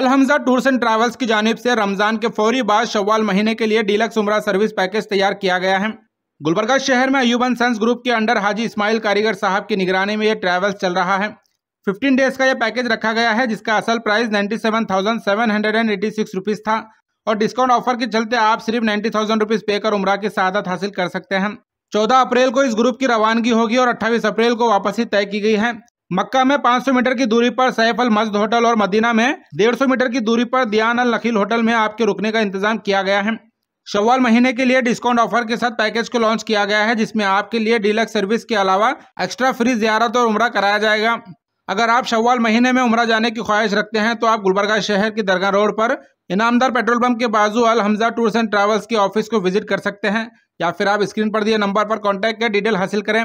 Hamza tours and travels की जानब से रमज़ान के फौरी बाद शवाल महीने के लिए डीलक्स उमरा सर्विस पैकेज तैयार किया गया है गुलबर्गा शहर में अयूबन सन्स ग्रुप के अंडर हाजी इस्माइल कारीगर साहब की निगरानी में यह ट्रैवल्स चल रहा है 15 डेज का यह पैकेज रखा गया है जिसका असल प्राइस 97,786 रुपीस था और डिस्काउंट ऑफर के चलते आप सिर्फ 90,000 रुपीस पे कर उमरा की शहादत हासिल कर सकते हैं 14 अप्रैल को इस ग्रुप की रवानगी होगी और 28 अप्रैल को वापसी तय की गई है मक्का में 500 मीटर की दूरी पर सैफ अल मस्जिद होटल और मदीना में 150 मीटर की दूरी पर दियान अल नखील होटल में आपके रुकने का इंतजाम किया गया है शवाल महीने के लिए डिस्काउंट ऑफर के साथ पैकेज को लॉन्च किया गया है जिसमें आपके लिए डीलक सर्विस के अलावा एक्स्ट्रा फ्री जियारत और उम्र कराया जाएगा अगर आप शवाल महीने में उम्र जाने की ख्वाहिश रखते हैं तो आप गुलबर्गा शहर की दरगाह रोड पर इनामदार पेट्रोल पंप के बाजू Al Hamza tours and travels के ऑफिस को विजिट कर सकते हैं या फिर आप स्क्रीन पर दिए नंबर पर कॉन्टैक्ट कर डिटेल हासिल करें